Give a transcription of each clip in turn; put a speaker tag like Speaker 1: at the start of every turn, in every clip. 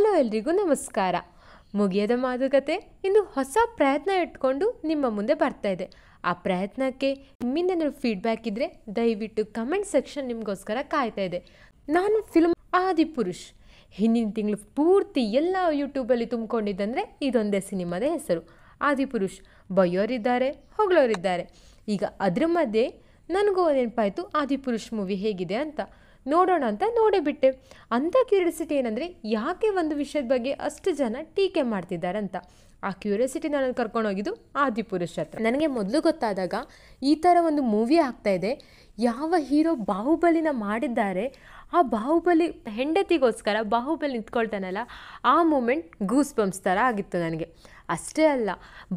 Speaker 1: hello ಎಲ್ರಿಗೂ ನಮಸ್ಕಾರ ಮುಗಿಯದ ಮಾತುಕತೆ ಇನ್ನು ಹೊಸ ಪ್ರಯತ್ನ ಇಟ್ಕೊಂಡು ನಿಮ್ಮ ಮುಂದೆ ಬರ್ತಾ ಇದೆ ಆ ಪ್ರಯತ್ನಕ್ಕೆ ನಿಮ್ಮಿಂದ ಫೀಡ್ಬ್ಯಾಕ್ ಇದ್ದರೆ ದಯವಿಟ್ಟು ಕಮೆಂಟ್ ಸೆಕ್ಷನ್ ನಿಮಗೋಸ್ಕರ ಕಾಯ್ತಾ ಇದೆ ನಾನು ಫಿಲ್ಮ್ ಆದಿಪುರುಷ್ ಹಿಂದಿನ ತಿಂಗಳು ಪೂರ್ತಿ ಎಲ್ಲ ಯೂಟ್ಯೂಬಲ್ಲಿ ತುಂಬಿಕೊಂಡಿದ್ದಂದರೆ ಇದೊಂದೇ ಸಿನಿಮಾದ ಹೆಸರು ಆದಿಪುರುಷ್ ಬಯ್ಯೋರಿದ್ದಾರೆ ಹೊಗಳೋರಿದ್ದಾರೆ ಈಗ ಅದ್ರ ಮಧ್ಯೆ ನನಗೂ ನೆನಪಾಯಿತು ಆದಿಪುರುಷ್ ಮೂವಿ ಹೇಗಿದೆ ಅಂತ ನೋಡೋಣ ಅಂತ ನೋಡಿಬಿಟ್ಟೆ ಅಂಥ ಕ್ಯೂರಿಯಾಸಿಟಿ ಏನಂದರೆ ಯಾಕೆ ಒಂದು ವಿಷಯದ ಬಗ್ಗೆ ಅಷ್ಟು ಜನ ಟೀಕೆ ಮಾಡ್ತಿದ್ದಾರೆ ಅಂತ ಆ ಕ್ಯೂರಿಯಾಸಿಟಿ ನಾನು ಕರ್ಕೊಂಡೋಗಿದ್ದು ಆದಿಪುರುಷ ಹತ್ರ ನನಗೆ ಮೊದಲು ಗೊತ್ತಾದಾಗ ಈ ಥರ ಒಂದು ಮೂವಿ ಆಗ್ತಾ ಇದೆ ಯಾವ ಹೀರೋ ಬಾಹುಬಲಿನ ಮಾಡಿದ್ದಾರೆ ಆ ಬಾಹುಬಲಿ ಹೆಂಡತಿಗೋಸ್ಕರ ಬಾಹುಬಲಿ ನಿಂತ್ಕೊಳ್ತಾನಲ್ಲ ಆ ಮೂಮೆಂಟ್ ಗೂಸ್ ಬಂಪ್ಸ್ ಥರ ಆಗಿತ್ತು ನನಗೆ ಅಷ್ಟೇ ಅಲ್ಲ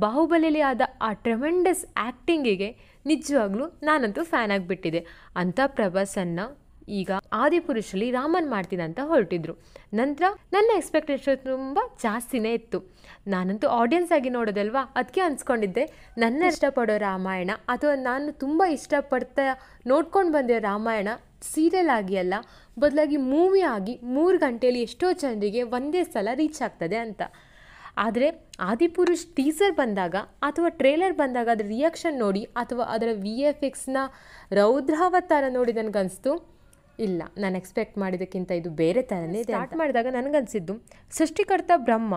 Speaker 1: ಬಾಹುಬಲಿಯಲ್ಲಿ ಆದ ಆ ಟ್ರೆಮೆಂಡಸ್ ಆ್ಯಕ್ಟಿಂಗಿಗೆ ನಿಜವಾಗ್ಲೂ ನಾನಂತೂ ಫ್ಯಾನ್ ಆಗಿಬಿಟ್ಟಿದೆ ಅಂಥ ಪ್ರಭಾಸನ್ನು ಈಗ ಆದಿಪುರುಷಲ್ಲಿ ರಾಮನ್ ಮಾಡ್ತೀನಿ ಅಂತ ಹೊರಟಿದ್ರು ನಂತರ ನನ್ನ ಎಕ್ಸ್ಪೆಕ್ಟೇಷನ್ ತುಂಬ ಜಾಸ್ತಿನೇ ಇತ್ತು ನಾನಂತೂ ಆಡಿಯನ್ಸ್ ಆಗಿ ನೋಡೋದಲ್ವಾ ಅದಕ್ಕೆ ಅನ್ಸ್ಕೊಂಡಿದ್ದೆ ನನ್ನ ಇಷ್ಟಪಡೋ ರಾಮಾಯಣ ಅಥವಾ ನಾನು ತುಂಬ ಇಷ್ಟಪಡ್ತಾ ನೋಡ್ಕೊಂಡು ಬಂದಿರೋ ರಾಮಾಯಣ ಸೀರಿಯಲ್ ಆಗಿ ಅಲ್ಲ ಬದಲಾಗಿ ಮೂವಿ ಆಗಿ ಮೂರು ಗಂಟೆಯಲ್ಲಿ ಎಷ್ಟೋ ಜನರಿಗೆ ಒಂದೇ ಸಲ ರೀಚ್ ಆಗ್ತದೆ ಅಂತ ಆದರೆ ಆದಿಪುರುಷ್ ಟೀಸರ್ ಬಂದಾಗ ಅಥವಾ ಟ್ರೇಲರ್ ಬಂದಾಗ ಅದರ ರಿಯಾಕ್ಷನ್ ನೋಡಿ ಅಥವಾ ಅದರ ವಿ ಎಫ್ ಎಕ್ಸ್ನ ರೌದ್ರಾವತಾರ ನೋಡಿ ನನಗನ್ನಿಸ್ತು ಇಲ್ಲ ನಾನು ಎಕ್ಸ್ಪೆಕ್ಟ್ ಮಾಡಿದ್ದಕ್ಕಿಂತ ಇದು ಬೇರೆ ಥರನೇ ಇದೆ ಸ್ಟಾರ್ಟ್ ಮಾಡಿದಾಗ ನನಗನ್ಸಿದ್ದು ಸೃಷ್ಟಿಕರ್ತ ಬ್ರಹ್ಮ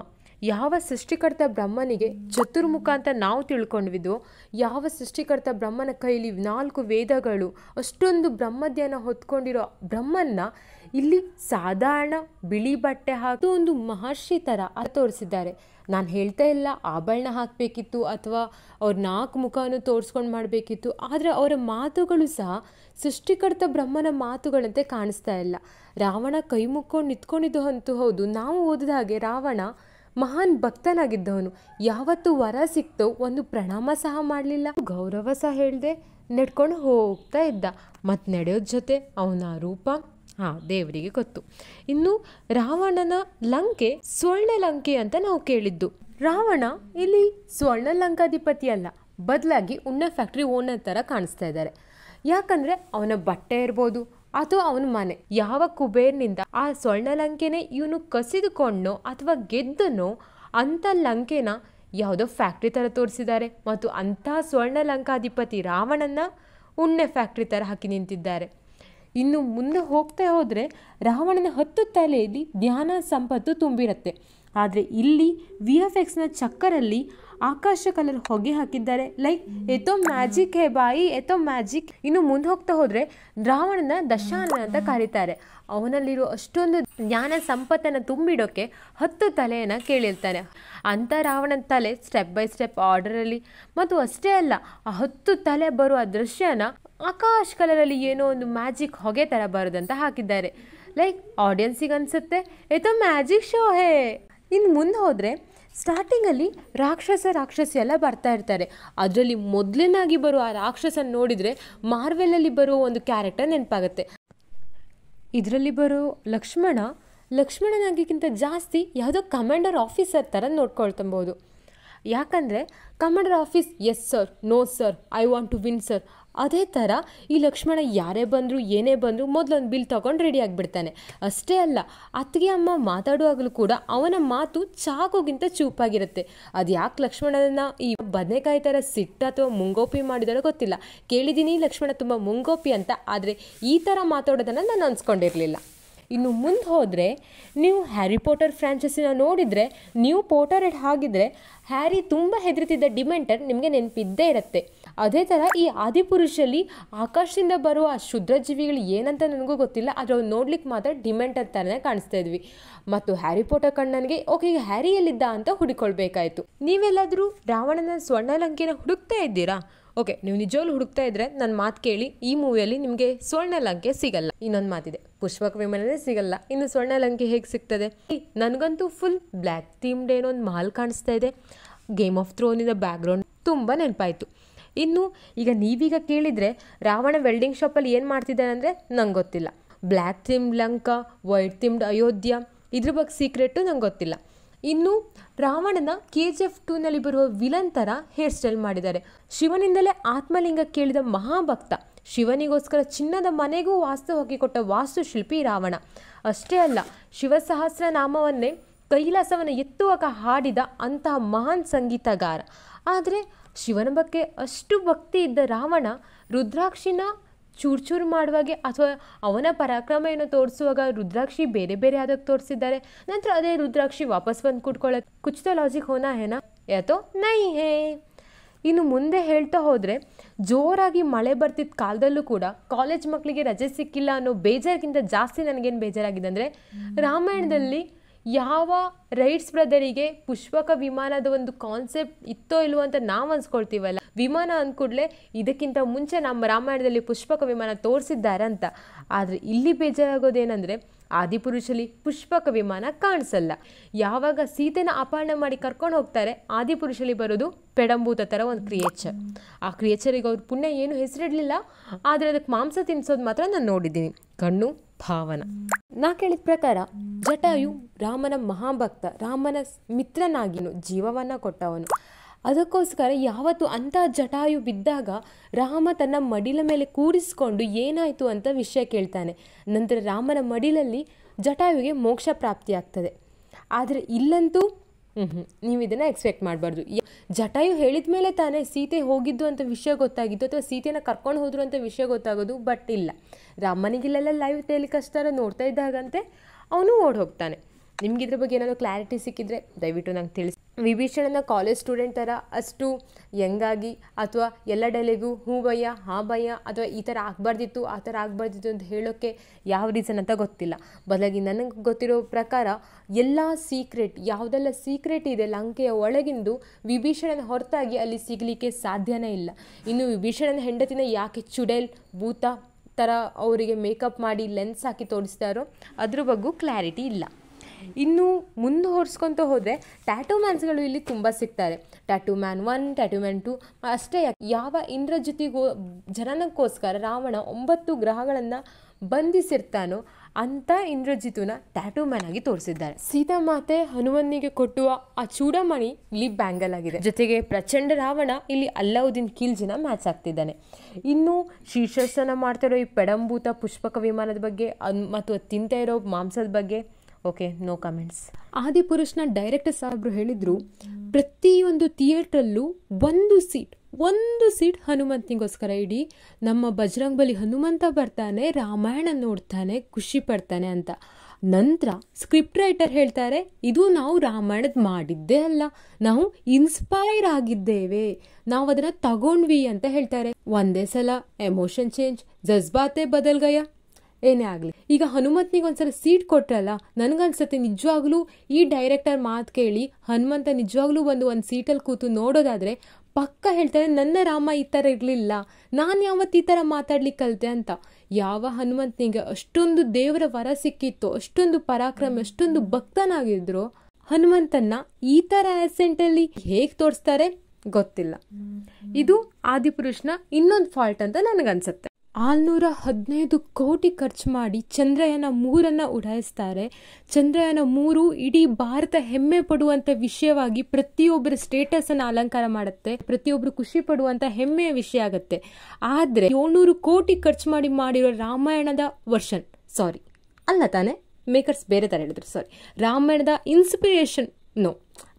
Speaker 1: ಯಾವ ಸೃಷ್ಟಿಕರ್ತ ಬ್ರಹ್ಮನಿಗೆ ಚತುರ್ಮುಖ ಅಂತ ನಾವು ತಿಳ್ಕೊಂಡಿದ್ವು ಯಾವ ಸೃಷ್ಟಿಕರ್ತ ಬ್ರಹ್ಮನ ಕೈಲಿ ನಾಲ್ಕು ವೇದಗಳು ಅಷ್ಟೊಂದು ಬ್ರಹ್ಮಧ್ಯಾನ ಹೊತ್ಕೊಂಡಿರೋ ಬ್ರಹ್ಮನ್ನ ಇಲ್ಲಿ ಸಾಧಾರಣ ಬಿಳಿ ಬಟ್ಟೆ ಹಾಕಿ ಒಂದು ಮಹರ್ಷಿ ಥರ ತೋರಿಸಿದ್ದಾರೆ ನಾನು ಹೇಳ್ತಾ ಇಲ್ಲ ಆಭರಣ ಹಾಕಬೇಕಿತ್ತು ಅಥವಾ ಅವ್ರ ನಾಲ್ಕು ಮುಖನೂ ತೋರಿಸ್ಕೊಂಡು ಮಾಡಬೇಕಿತ್ತು ಆದರೆ ಅವರ ಮಾತುಗಳು ಸಹ ಸೃಷ್ಟಿಕರ್ತ ಬ್ರಹ್ಮನ ಮಾತುಗಳಂತೆ ಕಾಣಿಸ್ತಾ ಇಲ್ಲ ರಾವಣ ಕೈ ಮುಕ್ಕೊಂಡು ನಿಂತ್ಕೊಂಡಿದ್ದು ಅಂತೂ ಹೌದು ನಾವು ಓದಿದ ಹಾಗೆ ರಾವಣ ಮಹಾನ್ ಭಕ್ತನಾಗಿದ್ದವನು ಯಾವತ್ತು ವರ ಸಿಕ್ತೋ ಒಂದು ಪ್ರಣಾಮ ಸಹ ಮಾಡಲಿಲ್ಲ ಗೌರವ ಸಹ ಹೇಳಿದೆ ನಡ್ಕೊಂಡು ಹೋಗ್ತಾ ಇದ್ದ ಮತ್ತು ನಡೆಯೋದ ಜೊತೆ ಅವನ ರೂಪ ಹಾಂ ದೇವರಿಗೆ ಗೊತ್ತು ಇನ್ನು ರಾವಣನ ಲಂಕೆ ಸ್ವರ್ಣ ಲಂಕೆ ಅಂತ ನಾವು ಕೇಳಿದ್ದು ರಾವಣ ಇಲ್ಲಿ ಸ್ವರ್ಣ ಲಂಕಾಧಿಪತಿ ಅಲ್ಲ ಬದಲಾಗಿ ಉಣ್ಣೆ ಫ್ಯಾಕ್ಟ್ರಿ ಓನರ್ ಥರ ಕಾಣಿಸ್ತಾ ಇದ್ದಾರೆ ಯಾಕಂದರೆ ಅವನ ಬಟ್ಟೆ ಇರ್ಬೋದು ಅಥವಾ ಅವನ ಮನೆ ಯಾವ ಕುಬೇರ್ನಿಂದ ಆ ಸ್ವರ್ಣ ಲಂಕೆನೇ ಇವನು ಕಸಿದುಕೊಂಡೋ ಅಥವಾ ಗೆದ್ದನೋ ಅಂಥ ಲಂಕೆನ ಯಾವುದೋ ಫ್ಯಾಕ್ಟ್ರಿ ಥರ ತೋರಿಸಿದ್ದಾರೆ ಮತ್ತು ಅಂಥ ಸ್ವರ್ಣ ಲಂಕಾಧಿಪತಿ ರಾವಣನ ಉಣ್ಣೆ ಫ್ಯಾಕ್ಟ್ರಿ ಥರ ಹಾಕಿ ನಿಂತಿದ್ದಾರೆ ಇನ್ನು ಮುಂದೆ ಹೋಗ್ತಾ ಹೋದರೆ ರಾವಣನ ಹತ್ತು ತಲೆಯಲ್ಲಿ ಧ್ಯಾನ ಸಂಪತ್ತು ತುಂಬಿರುತ್ತೆ ಆದರೆ ಇಲ್ಲಿ ವಿ ಎಫ್ ಎಕ್ಸ್ನ ಚಕ್ಕರಲ್ಲಿ ಆಕಾಶ ಕಲರ್ ಹೊಗೆ ಹಾಕಿದ್ದಾರೆ ಲೈಕ್ ಎತೋ ಮ್ಯಾಜಿಕ್ ಹೇ ಬಾಯಿ ಎತೋ ಮ್ಯಾಜಿಕ್ ಇನ್ನು ಮುಂದೆ ಹೋಗ್ತಾ ಹೋದರೆ ರಾವಣನ ದಶಾನ ಅಂತ ಕರೀತಾರೆ ಅವನಲ್ಲಿರೋ ಅಷ್ಟೊಂದು ಜ್ಞಾನ ಸಂಪತ್ತನ್ನು ತುಂಬಿಡೋಕ್ಕೆ ಹತ್ತು ತಲೆಯನ್ನು ಕೇಳಿರ್ತಾನೆ ಅಂಥ ರಾವಣನ ತಲೆ ಸ್ಟೆಪ್ ಬೈ ಸ್ಟೆಪ್ ಆರ್ಡರಲ್ಲಿ ಮತ್ತು ಅಷ್ಟೇ ಅಲ್ಲ ಆ ಹತ್ತು ತಲೆ ಬರುವ ದೃಶ್ಯನ ಆಕಾಶ್ ಕಲರಲ್ಲಿ ಏನೋ ಒಂದು ಮ್ಯಾಜಿಕ್ ಹೊಗೆ ಥರ ಬರೋದಂತ ಹಾಕಿದ್ದಾರೆ ಲೈಕ್ ಆಡಿಯನ್ಸಿಗೆ ಅನಿಸುತ್ತೆ ಇದು ಮ್ಯಾಜಿಕ್ ಶೋ ಹೇ ಇನ್ನು ಮುಂದೆ ಹೋದರೆ ಸ್ಟಾರ್ಟಿಂಗಲ್ಲಿ ರಾಕ್ಷಸ ರಾಕ್ಷಸಿ ಎಲ್ಲ ಬರ್ತಾ ಇರ್ತಾರೆ ಅದರಲ್ಲಿ ಮೊದಲನಾಗಿ ಬರೋ ಆ ರಾಕ್ಷಸನ ನೋಡಿದರೆ ಮಾರ್ವೆಲಲ್ಲಿ ಬರೋ ಒಂದು ಕ್ಯಾರೆಕ್ಟರ್ ನೆನಪಾಗುತ್ತೆ ಇದರಲ್ಲಿ ಬರೋ ಲಕ್ಷ್ಮಣ ಲಕ್ಷ್ಮಣನಾಗಿಕ್ಕಿಂತ ಜಾಸ್ತಿ ಯಾವುದೋ ಕಮಾಂಡರ್ ಆಫೀಸರ್ ಥರ ನೋಡ್ಕೊಳ್ತಂಬೋದು ಯಾಕಂದರೆ commander office yes sir no sir I want to win sir ಅದೇ ಥರ ಈ ಲಕ್ಷ್ಮಣ ಯಾರೇ ಬಂದರೂ ಏನೇ ಬಂದರೂ ಮೊದಲೊಂದು ಬಿಲ್ ತೊಗೊಂಡು ರೆಡಿ ಆಗಿಬಿಡ್ತಾನೆ ಅಷ್ಟೇ ಅಲ್ಲ ಅತ್ತಿಗೆ ಅಮ್ಮ ಮಾತಾಡುವಾಗಲೂ ಕೂಡ ಅವನ ಮಾತು ಚಾಕುಗಿಂತ ಚೂಪಾಗಿರುತ್ತೆ ಅದು ಯಾಕೆ ಲಕ್ಷ್ಮಣನ ಈ ಬದನೆಕಾಯಿ ಥರ ಸಿಟ್ಟು ಅಥವಾ ಮುಂಗೋಪಿ ಮಾಡಿದಾರೋ ಗೊತ್ತಿಲ್ಲ ಕೇಳಿದ್ದೀನಿ ಲಕ್ಷ್ಮಣ ತುಂಬ ಮುಂಗೋಪಿ ಅಂತ ಆದರೆ ಈ ಥರ ಮಾತಾಡೋದನ್ನು ನಾನು ಅನ್ಸ್ಕೊಂಡಿರಲಿಲ್ಲ ಇನ್ನು ಮುಂದೆ ಹೋದರೆ ನೀವು ಹ್ಯಾರಿ ಪೋಟರ್ ಫ್ರಾಂಚೈಸಿನ ನೋಡಿದರೆ ನೀವು ಪೋಟರ್ ಎಡ್ ಹಾಗಿದ್ರೆ ಹ್ಯಾರಿ ತುಂಬ ಹೆದರುತ್ತಿದ್ದ ಡಿಮೆಂಟರ್ ನಿಮಗೆ ನೆನಪಿದ್ದೇ ಇರುತ್ತೆ ಅದೇ ಥರ ಈ ಆದಿಪುರುಷಲ್ಲಿ ಆಕಾಶದಿಂದ ಬರುವ ಜೀವಿಗಳು ಏನಂತ ನನಗೂ ಗೊತ್ತಿಲ್ಲ ಆದರೆ ಅವ್ರು ನೋಡ್ಲಿಕ್ಕೆ ಮಾತ್ರ ಡಿಮೆಂಟರ್ ಥರನೇ ಕಾಣಿಸ್ತಾ ಇದ್ವಿ ಮತ್ತು ಹ್ಯಾರಿ ಪೋಟರ್ ಕಣ್ಣನಿಗೆ ನನಗೆ ಓಕೆ ಈಗ ಹ್ಯಾರಿಯಲ್ಲಿದ್ದ ಅಂತ ಹುಡುಕೊಳ್ಬೇಕಾಯಿತು ನೀವೆಲ್ಲಾದರೂ ರಾವಣನ ಸ್ವರ್ಣಲಂಕೆನ ಹುಡುಕ್ತಾ ಇದ್ದೀರಾ ಓಕೆ ನೀವು ನಿಜವಾಗ್ಲೂ ಹುಡುಕ್ತಾ ಇದ್ರೆ ನನ್ನ ಮಾತು ಕೇಳಿ ಈ ಮೂವಿಯಲ್ಲಿ ನಿಮಗೆ ಲಂಕೆ ಸಿಗಲ್ಲ ಇನ್ನೊಂದು ಮಾತಿದೆ ಪುಷ್ಪಕ ವಿಮಾನನೇ ಸಿಗಲ್ಲ ಇನ್ನು ಸ್ವರ್ಣ ಲಂಕೆ ಹೇಗೆ ಸಿಗ್ತದೆ ನನಗಂತೂ ಫುಲ್ ಬ್ಲ್ಯಾಕ್ ಥೀಮ್ಡ್ ಏನೋ ಒಂದು ಮಾಲ್ ಕಾಣಿಸ್ತಾ ಇದೆ ಗೇಮ್ ಆಫ್ ಥ್ರೋನಿನ ಬ್ಯಾಕ್ಗ್ರೌಂಡ್ ತುಂಬ ನೆನಪಾಯಿತು ಇನ್ನು ಈಗ ನೀವೀಗ ಕೇಳಿದರೆ ರಾವಣ ವೆಲ್ಡಿಂಗ್ ಶಾಪಲ್ಲಿ ಏನು ಮಾಡ್ತಿದ್ದಾನೆ ಅಂದರೆ ನಂಗೆ ಗೊತ್ತಿಲ್ಲ black themed Lanka white themed Ayodhya ಇದ್ರ ಬಗ್ಗೆ ಸೀಕ್ರೆಟು ನಂಗೆ ಗೊತ್ತಿಲ್ಲ ಇನ್ನು ರಾವಣನ ಕೆ ಜಿ ಎಫ್ ಟೂನಲ್ಲಿ ಬರುವ ವಿಲನ್ ಥರ ಹೇರ್ ಸ್ಟೈಲ್ ಮಾಡಿದ್ದಾರೆ ಶಿವನಿಂದಲೇ ಆತ್ಮಲಿಂಗ ಕೇಳಿದ ಮಹಾಭಕ್ತ ಶಿವನಿಗೋಸ್ಕರ ಚಿನ್ನದ ಮನೆಗೂ ವಾಸ್ತು ಹಾಕಿಕೊಟ್ಟ ವಾಸ್ತುಶಿಲ್ಪಿ ರಾವಣ ಅಷ್ಟೇ ಅಲ್ಲ ನಾಮವನ್ನೇ ಕೈಲಾಸವನ್ನು ಎತ್ತುವಾಗ ಹಾಡಿದ ಅಂತಹ ಮಹಾನ್ ಸಂಗೀತಗಾರ ಆದರೆ ಶಿವನ ಬಗ್ಗೆ ಅಷ್ಟು ಭಕ್ತಿ ಇದ್ದ ರಾವಣ ರುದ್ರಾಕ್ಷಿನ ಚೂರು ಚೂರು ಮಾಡುವಾಗೆ ಅಥವಾ ಅವನ ಪರಾಕ್ರಮ ಏನೋ ತೋರಿಸುವಾಗ ರುದ್ರಾಕ್ಷಿ ಬೇರೆ ಬೇರೆ ಆದಾಗ ತೋರಿಸಿದ್ದಾರೆ ನಂತರ ಅದೇ ರುದ್ರಾಕ್ಷಿ ವಾಪಸ್ ಬಂದು ಕುಟ್ಕೊಳ್ಳೋದು ಕುಚಿತ ಲಾಜಿಕ್ ಹೋನಾ ಹೇನಾ ಯಾತೋ ನೈ ಹೇ ಇನ್ನು ಮುಂದೆ ಹೇಳ್ತಾ ಹೋದರೆ ಜೋರಾಗಿ ಮಳೆ ಬರ್ತಿದ್ದ ಕಾಲದಲ್ಲೂ ಕೂಡ ಕಾಲೇಜ್ ಮಕ್ಕಳಿಗೆ ರಜೆ ಸಿಕ್ಕಿಲ್ಲ ಅನ್ನೋ ಬೇಜಾರಿಗಿಂತ ಜಾಸ್ತಿ ನನಗೇನು ಬೇಜಾರಾಗಿದೆ ಅಂದರೆ ರಾಮಾಯಣದಲ್ಲಿ ಯಾವ ರೈಟ್ಸ್ ಬ್ರದರಿಗೆ ಪುಷ್ಪಕ ವಿಮಾನದ ಒಂದು ಕಾನ್ಸೆಪ್ಟ್ ಇತ್ತೋ ಇಲ್ವೋ ಅಂತ ನಾವು ಅನ್ಸ್ಕೊಳ್ತೀವಲ್ಲ ವಿಮಾನ ಅಂದ್ಕೂಡ್ಲೆ ಇದಕ್ಕಿಂತ ಮುಂಚೆ ನಮ್ಮ ರಾಮಾಯಣದಲ್ಲಿ ಪುಷ್ಪಕ ವಿಮಾನ ತೋರಿಸಿದ್ದಾರೆ ಅಂತ ಆದರೆ ಇಲ್ಲಿ ಬೇಜಾರಾಗೋದೇನೆಂದರೆ ಆದಿಪುರುಷಲ್ಲಿ ಪುಷ್ಪಕ ವಿಮಾನ ಕಾಣಿಸಲ್ಲ ಯಾವಾಗ ಸೀತೆನ ಅಪಹರಣ ಮಾಡಿ ಕರ್ಕೊಂಡು ಹೋಗ್ತಾರೆ ಆದಿಪುರುಷಲ್ಲಿ ಬರೋದು ಪೆಡಂಬೂತ ಥರ ಒಂದು ಕ್ರಿಯೇಚರ್ ಆ ಕ್ರಿಯೇಚರಿಗೆ ಅವ್ರ ಪುಣ್ಯ ಏನು ಹೆಸರಿಡಲಿಲ್ಲ ಆದರೆ ಅದಕ್ಕೆ ಮಾಂಸ ತಿನ್ನಿಸೋದು ಮಾತ್ರ ನಾನು ನೋಡಿದ್ದೀನಿ ಕಣ್ಣು ಭಾವನ ನಾ ಕೇಳಿದ ಪ್ರಕಾರ ಜಟಾಯು ರಾಮನ ಮಹಾಭಕ್ತ ರಾಮನ ಮಿತ್ರನಾಗಿನು ಜೀವವನ್ನು ಕೊಟ್ಟವನು ಅದಕ್ಕೋಸ್ಕರ ಯಾವತ್ತು ಅಂಥ ಜಟಾಯು ಬಿದ್ದಾಗ ರಾಮ ತನ್ನ ಮಡಿಲ ಮೇಲೆ ಕೂರಿಸಿಕೊಂಡು ಏನಾಯಿತು ಅಂತ ವಿಷಯ ಕೇಳ್ತಾನೆ ನಂತರ ರಾಮನ ಮಡಿಲಲ್ಲಿ ಜಟಾಯುವಿಗೆ ಮೋಕ್ಷ ಪ್ರಾಪ್ತಿಯಾಗ್ತದೆ ಆದರೆ ಇಲ್ಲಂತೂ ಹ್ಞೂ ನೀವು ಇದನ್ನು ಎಕ್ಸ್ಪೆಕ್ಟ್ ಮಾಡಬಾರ್ದು ಜಟಾಯು ಹೇಳಿದ ಮೇಲೆ ತಾನೇ ಸೀತೆ ಹೋಗಿದ್ದು ಅಂತ ವಿಷಯ ಗೊತ್ತಾಗಿದ್ದು ಅಥವಾ ಸೀತೆನ ಕರ್ಕೊಂಡು ಹೋದ್ರು ಅಂತ ವಿಷಯ ಗೊತ್ತಾಗೋದು ಬಟ್ ಇಲ್ಲ ರಾಮನಿಗಿಲ್ಲೆಲ್ಲ ಲೈವ್ ಟೆಲಿಕಾಸ್ಟರ ನೋಡ್ತಾ ಇದ್ದಾಗಂತೆ ಅವನು ಓಡ್ ಹೋಗ್ತಾನೆ ನಿಮ್ಗೆ ಇದ್ರ ಬಗ್ಗೆ ಏನಾದರೂ ಕ್ಲಾರಿಟಿ ಸಿಕ್ಕಿದ್ರೆ ದಯವಿಟ್ಟು ನಂಗೆ ತಿಳಿಸಿ ವಿಭೀಷಣನ ಕಾಲೇಜ್ ಸ್ಟೂಡೆಂಟ್ ಥರ ಅಷ್ಟು ಯಂಗಾಗಿ ಅಥವಾ ಎಲ್ಲ ಹೂ ಹ್ಞೂ ಹಾ ಹಾಂ ಅಥವಾ ಈ ಥರ ಆಗಬಾರ್ದಿತ್ತು ಆ ಥರ ಆಗಬಾರ್ದಿತ್ತು ಅಂತ ಹೇಳೋಕ್ಕೆ ಯಾವ ರೀಸನ್ ಅಂತ ಗೊತ್ತಿಲ್ಲ ಬದಲಾಗಿ ನನಗೆ ಗೊತ್ತಿರೋ ಪ್ರಕಾರ ಎಲ್ಲ ಸೀಕ್ರೆಟ್ ಯಾವುದೆಲ್ಲ ಸೀಕ್ರೆಟ್ ಇದೆ ಲಂಕೆಯ ಒಳಗಿಂದು ವಿಭೀಷಣನ ಹೊರತಾಗಿ ಅಲ್ಲಿ ಸಿಗಲಿಕ್ಕೆ ಸಾಧ್ಯನೇ ಇಲ್ಲ ಇನ್ನು ವಿಭೀಷಣನ ಹೆಂಡತಿನ ಯಾಕೆ ಚುಡೇಲ್ ಭೂತ ಥರ ಅವರಿಗೆ ಮೇಕಪ್ ಮಾಡಿ ಲೆನ್ಸ್ ಹಾಕಿ ತೋರಿಸ್ತಾರೋ ಅದ್ರ ಬಗ್ಗೂ ಕ್ಲಾರಿಟಿ ಇಲ್ಲ ಇನ್ನು ಮುಂದುವರ್ಸ್ಕೊತ ಹೋದರೆ ಟ್ಯಾಟೂ ಮ್ಯಾನ್ಸ್ಗಳು ಇಲ್ಲಿ ತುಂಬ ಸಿಗ್ತಾರೆ tattoo man one tattoo man two ಅಷ್ಟೇ ಯಾವ ಇಂದ್ರಜಿತಿಗೋ ಜನನಕ್ಕೋಸ್ಕರ ರಾವಣ ಒಂಬತ್ತು ಗ್ರಹಗಳನ್ನು ಬಂಧಿಸಿರ್ತಾನೋ ಅಂಥ ಇಂದ್ರಜಿತುನ ಟ್ಯಾಟೂ ಮ್ಯಾನ್ ಆಗಿ ತೋರಿಸಿದ್ದಾರೆ ಸೀತಾಮಾತೆ ಹನುಮನಿಗೆ ಕೊಟ್ಟುವ ಆ ಚೂಡಮಣಿ ಇಲ್ಲಿ ಬ್ಯಾಂಗಲ್ ಆಗಿದೆ ಜೊತೆಗೆ ಪ್ರಚಂಡ ರಾವಣ ಇಲ್ಲಿ ಅಲ್ಲಾವುದ್ದೀನ್ ಕಿಲ್ಜಿನ ಮ್ಯಾಚ್ ಆಗ್ತಿದ್ದಾನೆ ಇನ್ನು ಶೀರ್ಷಸ್ಥಾನ ಮಾಡ್ತಿರೋ ಈ ಪೆಡಂಬೂತ ಪುಷ್ಪಕ ವಿಮಾನದ ಬಗ್ಗೆ ಮತ್ತು ತಿಂತ ಇರೋ ಮಾಂಸದ ಬಗ್ಗೆ ಓಕೆ ನೋ ಕಮೆಂಟ್ಸ್ ಆದಿಪುರುಷ್ನ ಡೈರೆಕ್ಟರ್ ಸಾಹೇಬ್ರು ಹೇಳಿದರು ಪ್ರತಿಯೊಂದು ಥಿಯೇಟ್ರಲ್ಲೂ ಒಂದು ಸೀಟ್ ಒಂದು ಸೀಟ್ ಹನುಮಂತನಿಗೋಸ್ಕರ ಇಡೀ ನಮ್ಮ ಬಜರಂಗಬಲಿ ಹನುಮಂತ ಬರ್ತಾನೆ ರಾಮಾಯಣ ನೋಡ್ತಾನೆ ಖುಷಿ ಪಡ್ತಾನೆ ಅಂತ ನಂತರ ಸ್ಕ್ರಿಪ್ಟ್ ರೈಟರ್ ಹೇಳ್ತಾರೆ ಇದು ನಾವು ರಾಮಾಯಣದ ಮಾಡಿದ್ದೇ ಅಲ್ಲ ನಾವು ಇನ್ಸ್ಪೈರ್ ಆಗಿದ್ದೇವೆ ನಾವು ಅದನ್ನ ತಗೊಂಡ್ವಿ ಅಂತ ಹೇಳ್ತಾರೆ ಒಂದೇ ಸಲ ಎಮೋಷನ್ ಚೇಂಜ್ ಜಜ್ಬಾತೆ ಬದಲ್ಗಯ್ಯ ಏನೇ ಆಗಲಿ ಈಗ ಹನುಮಂತನಿಗೆ ಒಂದ್ಸಲ ಸೀಟ್ ಕೊಟ್ರಲ್ಲ ನನಗನ್ಸುತ್ತೆ ನಿಜವಾಗ್ಲೂ ಈ ಡೈರೆಕ್ಟರ್ ಮಾತು ಕೇಳಿ ಹನುಮಂತ ನಿಜವಾಗ್ಲೂ ಒಂದು ಒಂದು ಸೀಟಲ್ಲಿ ಕೂತು ನೋಡೋದಾದರೆ ಪಕ್ಕ ಹೇಳ್ತಾರೆ ನನ್ನ ರಾಮ ಈ ಥರ ಇರಲಿಲ್ಲ ನಾನು ಯಾವತ್ತು ಈ ಥರ ಮಾತಾಡ್ಲಿಕ್ಕೆ ಕಲಿತೆ ಅಂತ ಯಾವ ಹನುಮಂತನಿಗೆ ಅಷ್ಟೊಂದು ದೇವರ ವರ ಸಿಕ್ಕಿತ್ತು ಅಷ್ಟೊಂದು ಪರಾಕ್ರಮ ಅಷ್ಟೊಂದು ಭಕ್ತನಾಗಿದ್ರು ಹನುಮಂತನ್ನ ಈ ಥರ ಅಲ್ಲಿ ಹೇಗೆ ತೋರಿಸ್ತಾರೆ ಗೊತ್ತಿಲ್ಲ ಇದು ಆದಿಪುರುಷನ ಇನ್ನೊಂದು ಫಾಲ್ಟ್ ಅಂತ ನನಗನ್ಸುತ್ತೆ ಆರುನೂರ ಹದಿನೈದು ಕೋಟಿ ಖರ್ಚು ಮಾಡಿ ಚಂದ್ರಯಾನ ಮೂರನ್ನು ಉಡಾಯಿಸ್ತಾರೆ ಚಂದ್ರಯಾನ ಮೂರು ಇಡೀ ಭಾರತ ಹೆಮ್ಮೆ ಪಡುವಂಥ ವಿಷಯವಾಗಿ ಪ್ರತಿಯೊಬ್ಬರ ಸ್ಟೇಟಸನ್ನು ಅಲಂಕಾರ ಮಾಡುತ್ತೆ ಪ್ರತಿಯೊಬ್ಬರು ಖುಷಿ ಪಡುವಂಥ ಹೆಮ್ಮೆಯ ವಿಷಯ ಆಗುತ್ತೆ ಆದರೆ ಏಳ್ನೂರು ಕೋಟಿ ಖರ್ಚು ಮಾಡಿ ಮಾಡಿರೋ ರಾಮಾಯಣದ ವರ್ಷನ್ ಸಾರಿ ಅಲ್ಲ ತಾನೇ ಮೇಕರ್ಸ್ ಬೇರೆ ಥರ ಹೇಳಿದ್ರು ಸಾರಿ ರಾಮಾಯಣದ ಇನ್ಸ್ಪಿರೇಷನ್ ನೋ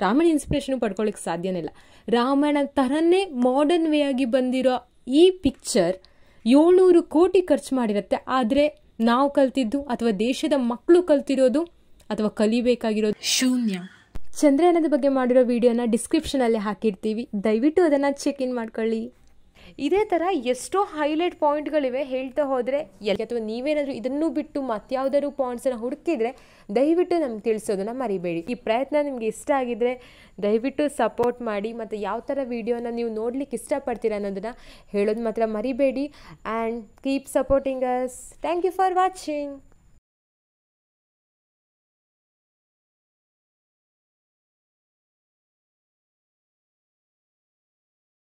Speaker 1: ರಾಮಾಯಣ ಇನ್ಸ್ಪಿರೇಷನ್ ಪಡ್ಕೊಳ್ಳಿಕ್ಕೆ ಸಾಧ್ಯನೇ ಇಲ್ಲ ರಾಮಾಯಣ ಥರನೇ ಮಾಡರ್ನ್ ವೇ ಆಗಿ ಬಂದಿರೋ ಈ ಪಿಕ್ಚರ್ ಏಳ್ನೂರು ಕೋಟಿ ಖರ್ಚು ಮಾಡಿರುತ್ತೆ ಆದರೆ ನಾವು ಕಲ್ತಿದ್ದು ಅಥವಾ ದೇಶದ ಮಕ್ಕಳು ಕಲ್ತಿರೋದು ಅಥವಾ ಕಲಿಬೇಕಾಗಿರೋದು ಶೂನ್ಯ ಚಂದ್ರಯಾನದ ಬಗ್ಗೆ ಮಾಡಿರೋ ವಿಡಿಯೋನ ಡಿಸ್ಕ್ರಿಪ್ಷನಲ್ಲಿ ಹಾಕಿರ್ತೀವಿ ದಯವಿಟ್ಟು ಅದನ್ನು ಚೆಕ್ ಇನ್ ಮಾಡ್ಕೊಳ್ಳಿ ಇದೇ ಥರ ಎಷ್ಟೋ ಹೈಲೈಟ್ ಪಾಯಿಂಟ್ಗಳಿವೆ ಹೇಳ್ತಾ ಹೋದರೆ ಎಲ್ಲಿ ಅಥವಾ ನೀವೇನಾದರೂ ಇದನ್ನು ಬಿಟ್ಟು ಮತ್ತಾವುದಾದ್ರು ಪಾಯಿಂಟ್ಸನ್ನು ಹುಡುಕಿದರೆ ದಯವಿಟ್ಟು ನಮ್ಗೆ ತಿಳಿಸೋದನ್ನು ಮರಿಬೇಡಿ ಈ ಪ್ರಯತ್ನ ನಿಮಗೆ ಇಷ್ಟ ಆಗಿದರೆ ದಯವಿಟ್ಟು ಸಪೋರ್ಟ್ ಮಾಡಿ ಮತ್ತು ಯಾವ ಥರ ವೀಡಿಯೋನ ನೀವು ನೋಡಲಿಕ್ಕೆ ಇಷ್ಟಪಡ್ತೀರ ಅನ್ನೋದನ್ನು ಹೇಳೋದು ಮಾತ್ರ ಮರಿಬೇಡಿ and keep supporting us thank you for watching